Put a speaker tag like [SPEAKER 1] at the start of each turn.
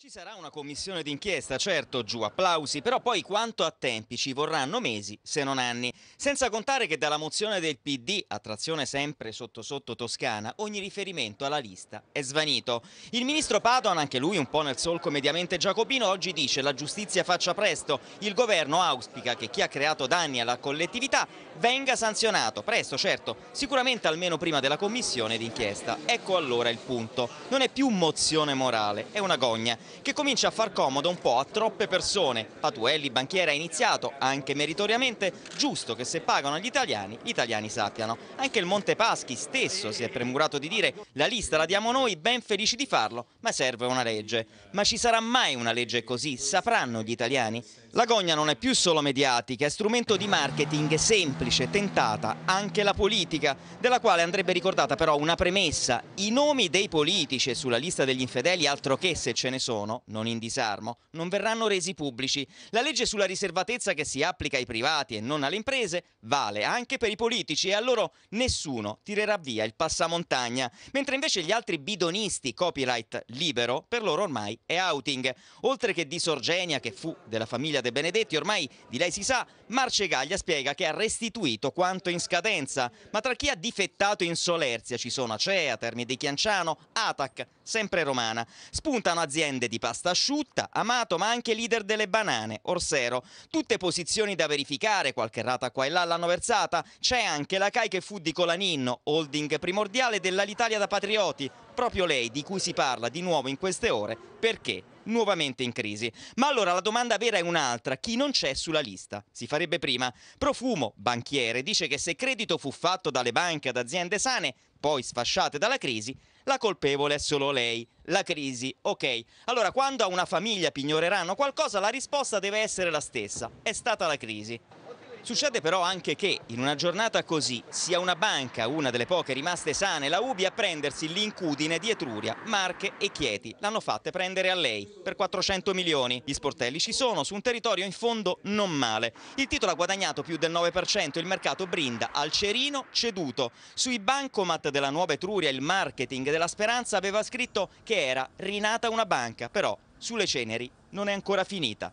[SPEAKER 1] Ci sarà una commissione d'inchiesta, certo, giù applausi, però poi quanto a tempi ci vorranno mesi, se non anni. Senza contare che dalla mozione del PD, attrazione sempre sotto sotto toscana, ogni riferimento alla lista è svanito. Il ministro Padoan, anche lui un po' nel solco mediamente giacobino, oggi dice la giustizia faccia presto. Il governo auspica che chi ha creato danni alla collettività venga sanzionato, presto certo, sicuramente almeno prima della commissione d'inchiesta. Ecco allora il punto, non è più mozione morale, è una gogna che comincia a far comodo un po' a troppe persone. Patuelli, banchiera, ha iniziato, anche meritoriamente, giusto che se pagano gli italiani, gli italiani sappiano. Anche il Monte Paschi stesso si è premurato di dire la lista la diamo noi, ben felici di farlo, ma serve una legge. Ma ci sarà mai una legge così? Sapranno gli italiani? La gogna non è più solo mediatica, è strumento di marketing semplice semplice, tentata anche la politica, della quale andrebbe ricordata però una premessa. I nomi dei politici sulla lista degli infedeli, altro che se ce ne sono, non in disarmo, non verranno resi pubblici. La legge sulla riservatezza che si applica ai privati e non alle imprese vale anche per i politici e a loro nessuno tirerà via il passamontagna, mentre invece gli altri bidonisti copyright libero per loro ormai è outing. Oltre che di Sorgenia, che fu della famiglia De Benedetti, ormai di lei si sa, Marcegaglia spiega che ha restituito restituito quanto in scadenza, ma tra chi ha difettato in solerzia ci sono Acea, Termi di Chianciano, Atac, sempre romana. Spuntano aziende di pasta asciutta, Amato, ma anche leader delle banane, Orsero. Tutte posizioni da verificare, qualche rata qua e là l'hanno versata. C'è anche la CAI che fu di Colaninno, holding primordiale dell'Alitalia da Patrioti, proprio lei di cui si parla di nuovo in queste ore, perché nuovamente in crisi. Ma allora la domanda vera è un'altra, chi non c'è sulla lista? Si farebbe prima. Profumo, banchiere, dice che se credito fu fatto dalle banche ad aziende sane, poi sfasciate dalla crisi, la colpevole è solo lei, la crisi, ok. Allora quando a una famiglia pignoreranno qualcosa la risposta deve essere la stessa, è stata la crisi. Succede però anche che in una giornata così sia una banca, una delle poche rimaste sane, la Ubi a prendersi l'incudine di Etruria, Marche e Chieti. L'hanno fatte prendere a lei per 400 milioni. Gli sportelli ci sono su un territorio in fondo non male. Il titolo ha guadagnato più del 9%, il mercato brinda al Cerino ceduto. Sui bancomat della nuova Etruria il marketing della Speranza aveva scritto che era rinata una banca, però sulle ceneri non è ancora finita.